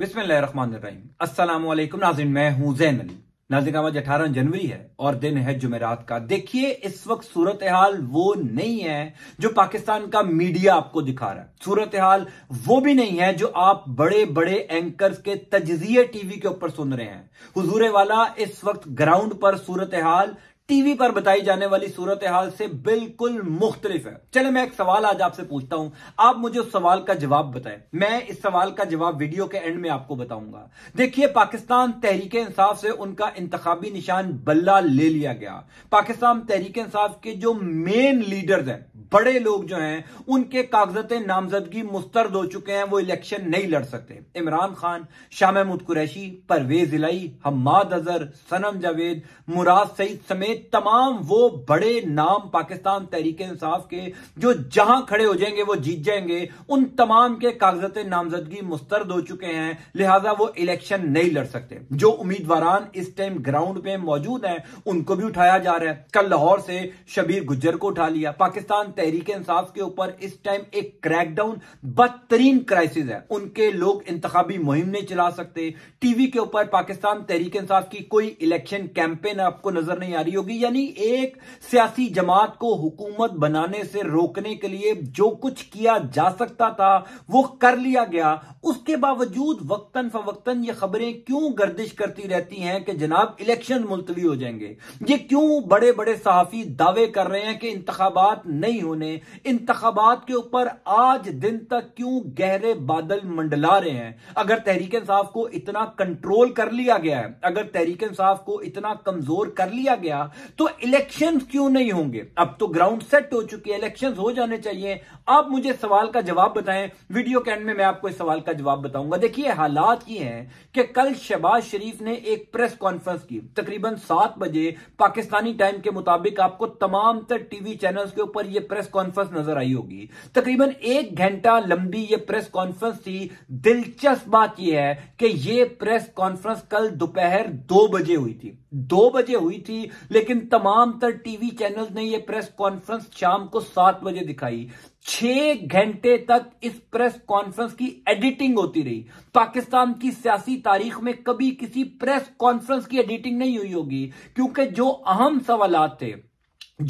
बिस्मिल्लाहिर्रहमानिर्रहीम अस्सलाम वालेकुम नाजिन मैं हूं जैन अली नाजिन का आज अठारह जनवरी है और दिन है जुमेरात का देखिए इस वक्त सूरत हाल वो नहीं है जो पाकिस्तान का मीडिया आपको दिखा रहा है सूरत हाल वो भी नहीं है जो आप बड़े बड़े एंकर के तजजिए टीवी के ऊपर सुन रहे हैं हुजूरे वाला इस वक्त ग्राउंड पर सूरत हाल टीवी पर बताई जाने वाली सूरत हाल से बिल्कुल मुख्तलिफ है चले मैं एक सवाल आज आपसे पूछता हूं आप मुझे उस सवाल का जवाब बताएं मैं इस सवाल का जवाब वीडियो के एंड में आपको बताऊंगा देखिए पाकिस्तान तहरीक इंसाफ से उनका इंतबी निशान बल्ला ले लिया गया पाकिस्तान तहरीक इंसाफ के जो मेन लीडर्स हैं बड़े लोग जो हैं उनके कागजत नामजदगी मुस्तरद हो चुके हैं वो इलेक्शन नहीं लड़ सकते इमरान खान शाह महमूद कुरैशी परवेज इलाई हम्माद अजहर सनम जावेद मुराद सईद समेत तमाम वो बड़े नाम पाकिस्तान तहरीक इंसाफ के जो जहां खड़े हो जाएंगे वो जीत जाएंगे उन तमाम के कागजत नामजदगी मुस्तरद हो चुके हैं लिहाजा वो इलेक्शन नहीं लड़ सकते जो उम्मीदवार इस टाइम ग्राउंड पे मौजूद हैं उनको भी उठाया जा रहा है कल लाहौर से शबीर गुज्जर को उठा लिया पाकिस्तान तहरीक इंसाफ के ऊपर इस टाइम एक क्रैकडाउन बदतरीन क्राइसिस है उनके लोग इंतबी मुहिम नहीं चला सकते टीवी के ऊपर पाकिस्तान तहरीक इंसाफ की कोई इलेक्शन कैंपेन आपको नजर नहीं आ रही होगी यानी एक सियासी जमात को हुकूमत बनाने से रोकने के लिए जो कुछ किया जा सकता था वो कर लिया गया उसके बावजूद वक्तन फवक्तन ये खबरें क्यों गर्दिश करती रहती हैं कि जनाब इलेक्शन मुलतवी हो जाएंगे ये क्यों बड़े बड़े सहाफी दावे कर रहे हैं कि इंतबात नहीं होने इंतबात के ऊपर आज दिन तक क्यों गहरे बादल मंडला रहे हैं अगर तहरीक इंसाफ को इतना कंट्रोल कर लिया गया है अगर तहरीक इंसाफ को इतना कमजोर कर लिया गया तो इलेक्शन क्यों नहीं होंगे अब तो ग्राउंड सेट हो चुकी है इलेक्शन हो जाने चाहिए आप मुझे सवाल का जवाब बताएं वीडियो के एंड में मैं आपको इस सवाल का जवाब बताऊंगा देखिए हालात ये हैं कि कल शहबाज शरीफ ने एक प्रेस कॉन्फ्रेंस की तकरीबन सात बजे पाकिस्तानी टाइम के मुताबिक आपको तमाम तर टीवी चैनल के ऊपर यह प्रेस कॉन्फ्रेंस नजर आई होगी तकरीबन एक घंटा लंबी यह प्रेस कॉन्फ्रेंस थी दिलचस्प बात यह है कि यह प्रेस कॉन्फ्रेंस कल दोपहर दो बजे हुई थी दो बजे हुई थी लेकिन लेकिन तमाम तर टीवी चैनल ने यह प्रेस कॉन्फ्रेंस शाम को सात बजे दिखाई छह घंटे तक इस प्रेस कॉन्फ्रेंस की एडिटिंग होती रही पाकिस्तान की सियासी तारीख में कभी किसी प्रेस कॉन्फ्रेंस की एडिटिंग नहीं हुई होगी क्योंकि जो अहम सवाल थे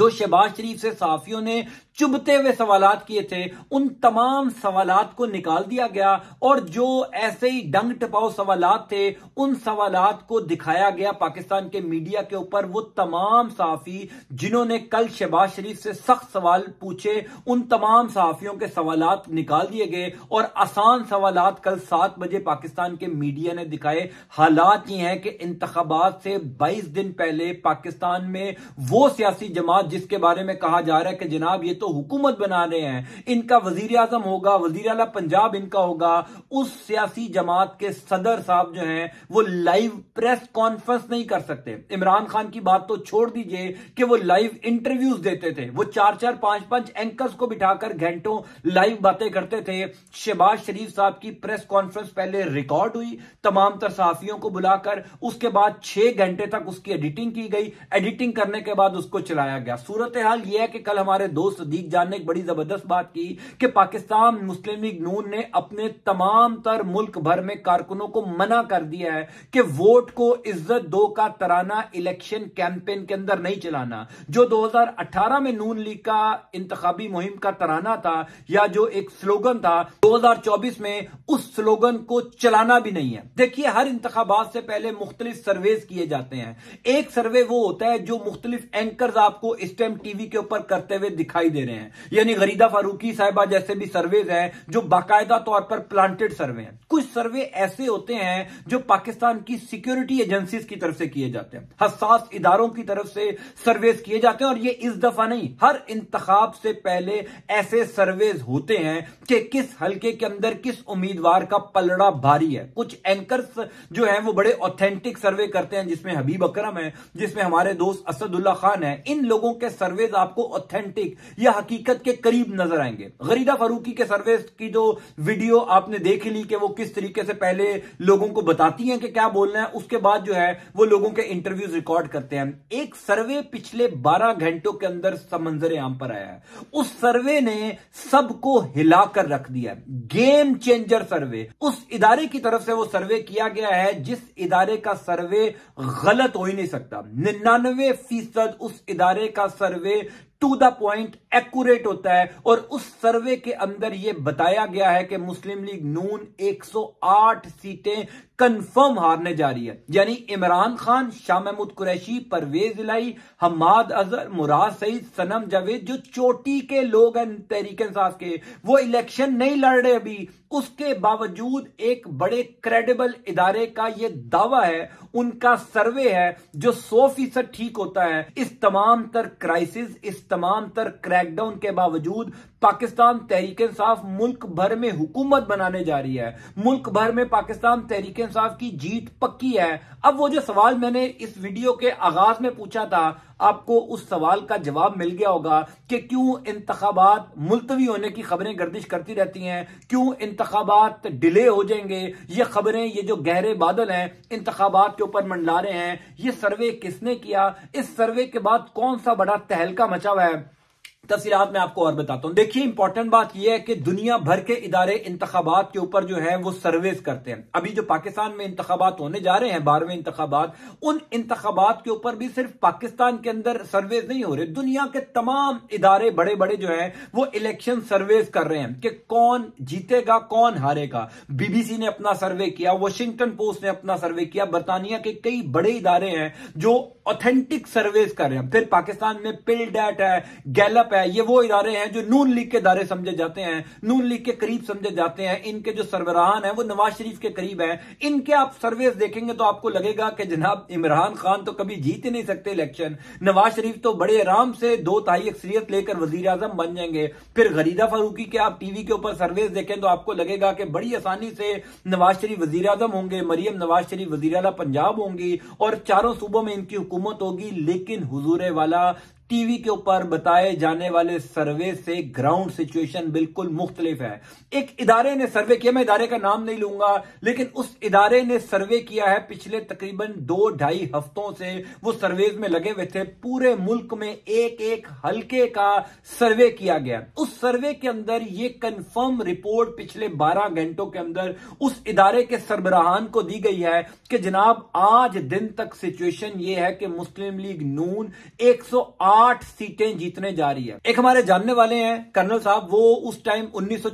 जो शहबाज शरीफ से साफियों ने चुभते हुए सवाल किए थे उन तमाम सवाल को निकाल दिया गया और जो ऐसे ही डंग टपाओ सवाल थे उन सवाल को दिखाया गया पाकिस्तान के मीडिया के ऊपर वो तमाम सहाफी जिन्होंने कल शहबाज शरीफ से सख्त सवाल पूछे उन तमाम सहाफियों के सवाल निकाल दिए गए और आसान सवाल कल सात बजे पाकिस्तान के मीडिया ने दिखाए हालात ये हैं कि इंतबात से बाईस दिन पहले पाकिस्तान में वो सियासी जमात जिसके बारे में कहा जा रहा है कि जनाब ये तो तो हुकूमत बना रहे हैं इनका वजीर आजम होगा वजीर अला पंजाब इनका होगा उस सियासी जमात के सदर साहब जो हैं वो लाइव प्रेस कॉन्फ्रेंस नहीं कर सकते इमरान खान की बात तो छोड़ दीजिए कि वो लाइव इंटरव्यूज देते थे वो चार चार पांच पांच एंकर्स को बिठाकर घंटों लाइव बातें करते थे शहबाज शरीफ साहब की प्रेस कॉन्फ्रेंस पहले रिकॉर्ड हुई तमाम तर साफियों को बुलाकर उसके बाद छह घंटे तक उसकी एडिटिंग की गई एडिटिंग करने के बाद उसको चलाया गया सूरत हाल यह है कि कल हमारे दोस्त दीगजान ने एक बड़ी जबरदस्त बात की कि पाकिस्तान मुस्लिम लीग नून ने अपने तमाम तर मुल्क भर में कारकुनों को मना कर दिया है कि वोट को इज्जत दो का तराना इलेक्शन कैंपेन के अंदर नहीं चलाना जो 2018 में नून लीग का इंतबी मुहिम का तराना था या जो एक स्लोगन था चौबीस में उस स्लोगन को चलाना भी नहीं है देखिए हर इंतबात से पहले मुख्तलिफ सर्वेज किए जाते हैं एक सर्वे वो होता है जो मुख्तलिफ एंकर आपको इस टाइम टीवी के ऊपर करते हुए दिखाई दे रहे हैं यानी गरीदा फारूकी साहिबा जैसे भी सर्वेज हैं जो बाकायदा तौर पर प्लांटेड सर्वे हैं कुछ सर्वे ऐसे होते हैं जो पाकिस्तान की सिक्योरिटी एजेंसी की तरफ से किए जाते हैं हसास इदारों की तरफ से सर्वेज किए जाते हैं और ये इस दफा नहीं हर इंतखाब से पहले ऐसे सर्वेज होते हैं कि किस हल्के के अंदर किस उम्मीदवार का पलड़ा भारी है कुछ एंकर जो है वो बड़े ऑथेंटिक सर्वे करते हैं जिसमें हबीब अक्रम है जिसमें हमारे दोस्त असदुल्ला खान है इन लोगों के सर्वेज आपको ऑथेंटिक या हकीकत के करीब नजर आएंगे गरीदा फारूकी के सर्वे की जो वीडियो आपने देख ली कि वो किस तरीके से पहले लोगों को बताती हैं कि क्या बोलना है उसके बाद जो है वो लोगों के इंटरव्यूज रिकॉर्ड करते हैं एक सर्वे पिछले 12 घंटों के अंदर समंजर आम पर आया है उस सर्वे ने सबको हिलाकर रख दिया गेम चेंजर सर्वे उस इदारे की तरफ से वो सर्वे किया गया है जिस इदारे का सर्वे गलत हो ही नहीं सकता निन्यानवे फीसद उस इदारे का survey to the point accurate होता है और उस सर्वे के अंदर यह बताया गया है कि मुस्लिम लीग नून 108 सीटें कंफर्म हारने जा रही है यानी इमरान खान शाह महमूद कुरैशी परवेज इलाई हमाद अजहर मुराद सईद सनम जावेद जो चोटी के लोग हैं तहरीक इंसाफ के वो इलेक्शन नहीं लड़ रहे अभी उसके बावजूद एक बड़े क्रेडिबल इदारे का यह दावा है उनका सर्वे है जो सौ फीसद ठीक होता है इस तमाम तर क्राइसिस इस तमाम तर क्रैकडाउन के बावजूद पाकिस्तान तहरीक इंसाफ मुल्क भर में हुकूमत बनाने जा रही है मुल्क भर में पाकिस्तान तहरीक के इंसाफ की जीत पक्की है अब वो जो सवाल मैंने इस वीडियो के आगाज में पूछा था आपको उस सवाल का जवाब मिल गया होगा कि क्यों इंतबात मुलतवी होने की खबरें गर्दिश करती रहती हैं क्यों इंतबात डिले हो जाएंगे ये खबरें ये जो गहरे बादल हैं इंतबात के ऊपर मंडला रहे हैं ये सर्वे किसने किया इस सर्वे के बाद कौन सा बड़ा तहलका मचा हुआ है तफसीत में आपको और बताता हूं देखिए इंपॉर्टेंट बात यह है कि दुनिया भर के इदारे इंतबात के ऊपर जो है वो सर्वेस करते हैं अभी जो पाकिस्तान में इंतबात होने जा रहे हैं बारहवें इंतबात उन इंतबात के ऊपर भी सिर्फ पाकिस्तान के अंदर सर्वेस नहीं हो रहे दुनिया के तमाम इदारे बड़े बड़े जो है वो इलेक्शन सर्वेस कर रहे हैं कि कौन जीतेगा कौन हारेगा बीबीसी ने अपना सर्वे किया वॉशिंगटन पोस्ट ने अपना सर्वे किया बरतानिया के कई बड़े इदारे हैं जो ऑथेंटिक सर्वेस कर रहे हैं फिर पाकिस्तान में पिल डेट है गैलप है ये वो इदारे हैं जो नून लीग के दारे समझे जाते हैं नून लीग के करीब समझे जाते हैं इनके जो सरबराहान हैं वो नवाज शरीफ के करीब हैं इनके आप सर्वेस देखेंगे तो आपको लगेगा कि जनाब इमरान खान तो कभी जीत ही नहीं सकते इलेक्शन नवाज शरीफ तो बड़े आराम से दो ताई अक्सरियत लेकर वजीर आजम बन जाएंगे फिर गरीदा फारूकी के आप टीवी के ऊपर सर्वेस देखें तो आपको लगेगा कि बड़ी आसानी से नवाज शरीफ वजीर आजम होंगे मरियम नवाज शरीफ वजीर पंजाब होंगी और चारों सूबों में इनकी हुकूमत होगी लेकिन हजूरे वाला टीवी के ऊपर बताए जाने वाले सर्वे से ग्राउंड सिचुएशन बिल्कुल मुख्तलिफ है एक इदारे ने सर्वे किया मैं इदारे का नाम नहीं लूंगा लेकिन उस इदारे ने सर्वे किया है पिछले तकरीबन दो ढाई हफ्तों से वो सर्वे में लगे हुए थे पूरे मुल्क में एक एक हल्के का सर्वे किया गया उस सर्वे के अंदर ये कंफर्म रिपोर्ट पिछले बारह घंटों के अंदर उस इदारे के सरबराहान को दी गई है कि जनाब आज दिन तक सिचुएशन ये है कि मुस्लिम लीग नून एक सौ आठ सीटें जीतने जा रही है एक हमारे जानने वाले हैं कर्नल साहब वो उस टाइम उन्नीस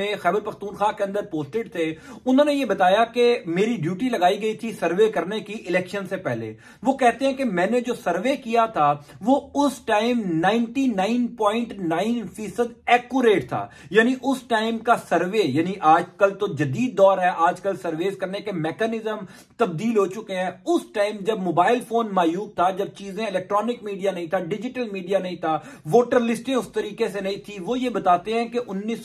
में खैबर पख्तूनखा के अंदर पोस्टेड थे उन्होंने ये बताया कि मेरी ड्यूटी लगाई गई थी सर्वे करने की इलेक्शन से पहले वो कहते हैं कि मैंने जो सर्वे किया था वो उस टाइम 99.9 फीसद एक्यूरेट था यानी उस टाइम का सर्वे यानी आजकल तो जदीद दौर है आजकल सर्वे करने के मैकेनिज्म तब्दील हो चुके हैं उस टाइम जब मोबाइल फोन मायूब था जब चीजें इलेक्ट्रॉनिक मीडिया नहीं था डिजिटल मीडिया नहीं था वोटर लिस्टें उस तरीके से नहीं थी वो ये बताते हैं कि उन्नीस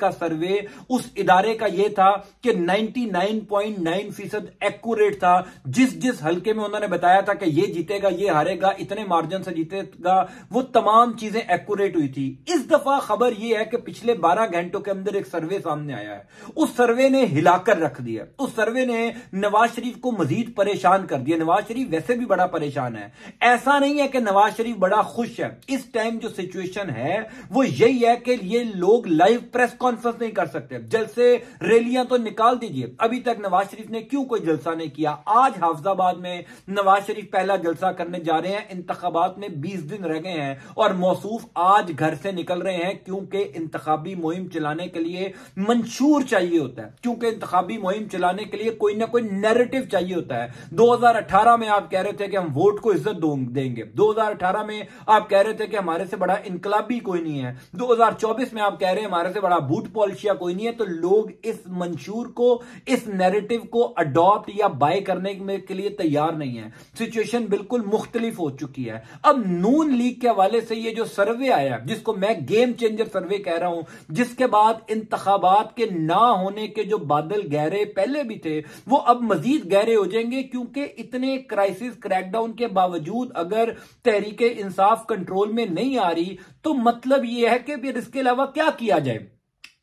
का सर्वे उस इदारे का यह था कि 99.9 फीसद एक्यूरेट था जिस जिस हल्के में उन्होंने बताया था कि ये जीतेगा ये हारेगा इतने मार्जिन से जीतेगा वो तमाम चीजें एक्यूरेट हुई थी इस दफा खबर यह है कि पिछले 12 घंटों के अंदर एक सर्वे सामने आया है उस सर्वे ने हिलाकर रख दिया उस सर्वे ने नवाज शरीफ को मजीद परेशान कर दिया नवाज शरीफ वैसे भी बड़ा परेशान है ऐसा नहीं है कि नवाज शरीफ शरीफ बड़ा खुश है इस टाइम जो सिचुएशन है वो यही है कि ये लोग लाइव प्रेस कॉन्फ्रेंस नहीं कर सकते जलसे रैलियां तो निकाल दीजिए अभी तक नवाज शरीफ ने क्यों कोई जलसा नहीं किया आज हाफजाबाद में नवाज शरीफ पहला जलसा करने जा रहे हैं इंतबात में बीस दिन रह गए हैं और मौसूफ आज घर से निकल रहे हैं क्योंकि इंतबी मुहिम चलाने के लिए मंशूर चाहिए होता है क्योंकि इंतबी मुहिम चलाने के लिए कोई ना कोई नेरेटिव चाहिए होता है 2018 में आप कह रहे थे कि हम वोट को इज्जत देंगे 2018 2018 में आप कह रहे थे कि हमारे से बड़ा इनकलाबी कोई नहीं है 2024 में आप कह रहे हैं हमारे से बड़ा बूट पॉलिशिया कोई नहीं है तो लोग इस मंशूर को इस नैरेटिव को अडॉप्ट या बाय करने के लिए तैयार नहीं है सिचुएशन बिल्कुल मुख्तलिफ हो चुकी है अब नून लीग के हवाले से ये जो सर्वे आया जिसको मैं गेम चेंजर सर्वे कह रहा हूं जिसके बाद इंतबात के ना होने के जो बादल गहरे पहले भी थे वो अब मजीद गहरे हो जाएंगे क्योंकि इतने क्राइसिस क्रैकडाउन के बावजूद अगर तहरीक इंसाफ कंट्रोल में नहीं आ रही तो मतलब यह है कि फिर इसके अलावा क्या किया जाए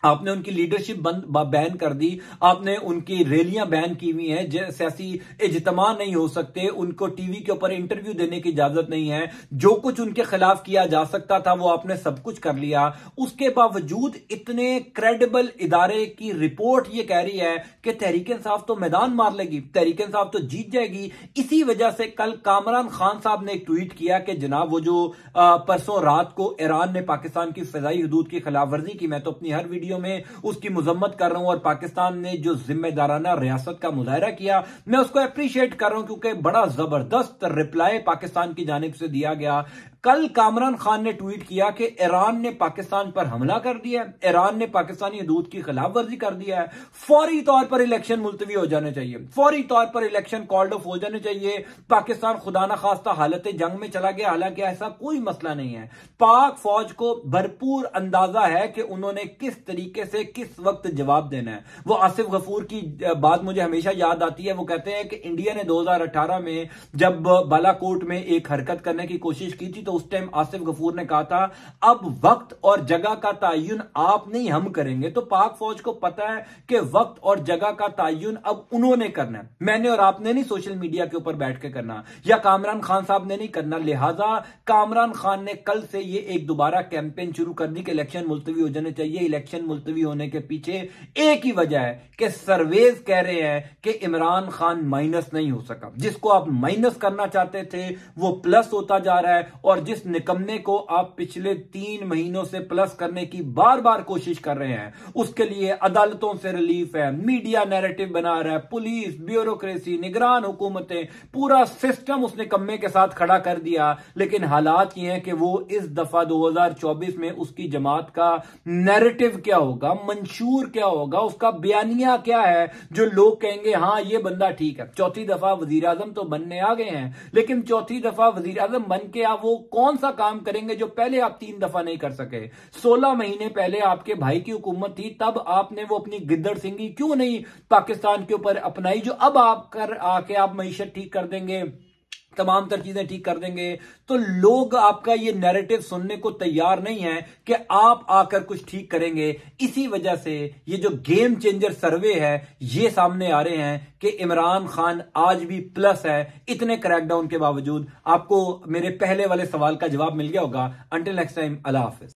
आपने उनकी लीडरशिप बंद बैन कर दी आपने उनकी रैलियां बैन की हुई हैं सियासी इजतमा नहीं हो सकते उनको टीवी के ऊपर इंटरव्यू देने की इजाजत नहीं है जो कुछ उनके खिलाफ किया जा सकता था वो आपने सब कुछ कर लिया उसके बावजूद इतने क्रेडिबल इदारे की रिपोर्ट ये कह रही है कि तहरीक इंसाफ तो मैदान मार लेगी तहरीक इंसाफ तो जीत जाएगी इसी वजह से कल कामरान खान साहब ने एक ट्वीट किया कि जनाब वो जो परसों रात को ईरान ने पाकिस्तान की फजाई हदूद की खिलाफ की मैं तो अपनी हर वीडियो वीडियो में उसकी मजम्मत कर रहा हूं और पाकिस्तान ने जो जिम्मेदाराना रियासत का मुजाहरा किया मैं उसको अप्रिशिएट कर रहा हूं क्योंकि बड़ा जबरदस्त रिप्लाई पाकिस्तान की जानब से दिया गया कल कामरान खान ने ट्वीट किया कि ईरान ने पाकिस्तान पर हमला कर दिया है ईरान ने पाकिस्तानी दूध की खिलाफ वर्जी कर दिया है फौरी तौर पर इलेक्शन मुलतवी हो जाने चाहिए फौरी तौर पर इलेक्शन कॉल्ड ऑफ हो जाने चाहिए पाकिस्तान खुदा न खास्ता हालत जंग में चला गया हालांकि ऐसा कोई मसला नहीं है पाक फौज को भरपूर अंदाजा है कि उन्होंने किस तरीके से किस वक्त जवाब देना है वो आसिफ गफूर की बात मुझे हमेशा याद आती है वो कहते हैं कि इंडिया ने 2018 में जब बालाकोट में एक हरकत करने की कोशिश की थी तो उस टाइम आसिफ गफूर ने कहा था अब वक्त और जगह का तयन आप नहीं हम करेंगे तो पाक फौज को पता है कि वक्त और जगह का तयन अब उन्होंने करना है मैंने और आपने नहीं सोशल मीडिया के ऊपर बैठ के करना या कामरान खान साहब ने नहीं करना लिहाजा कामरान खान ने कल से ये एक दोबारा कैंपेन शुरू कर दी कि इलेक्शन मुलतवी हो जाने चाहिए इलेक्शन मुलतवी होने के पीछे एक ही वजह है कि सर्वेज कह रहे हैं कि इमरान खान माइनस नहीं हो सका जिसको आप माइनस करना चाहते थे वो प्लस होता जा रहा है और जिस निकम्मे को आप पिछले तीन महीनों से प्लस करने की बार बार कोशिश कर रहे हैं उसके लिए अदालतों से रिलीफ है मीडिया नेरेटिव बना रहा है पुलिस ब्यूरोक्रेसी निगरान हुकूमतें पूरा सिस्टम उस निकम्मे के साथ खड़ा कर दिया लेकिन हालात ये हैं कि वो इस दफा 2024 में उसकी जमात का नैरेटिव क्या क्या होगा मंशूर क्या होगा उसका बयानिया क्या है जो लोग कहेंगे हाँ ये बंदा ठीक है चौथी दफा वजीर आजम तो बनने आ गए हैं लेकिन चौथी दफा वजीर आजम बन के आप वो कौन सा काम करेंगे जो पहले आप तीन दफा नहीं कर सके सोलह महीने पहले आपके भाई की हुकूमत थी तब आपने वो अपनी गिद्दड़ सिंगी क्यों नहीं पाकिस्तान के ऊपर अपनाई जो अब आप कर आके आप मीशत ठीक कर देंगे तमाम तर चीजें ठीक कर देंगे तो लोग आपका ये नैरेटिव सुनने को तैयार नहीं है कि आप आकर कुछ ठीक करेंगे इसी वजह से ये जो गेम चेंजर सर्वे है ये सामने आ रहे हैं कि इमरान खान आज भी प्लस है इतने क्रैकडाउन के बावजूद आपको मेरे पहले वाले सवाल का जवाब मिल गया होगा अंटिल नेक्स्ट टाइम अल्लाह हाफिज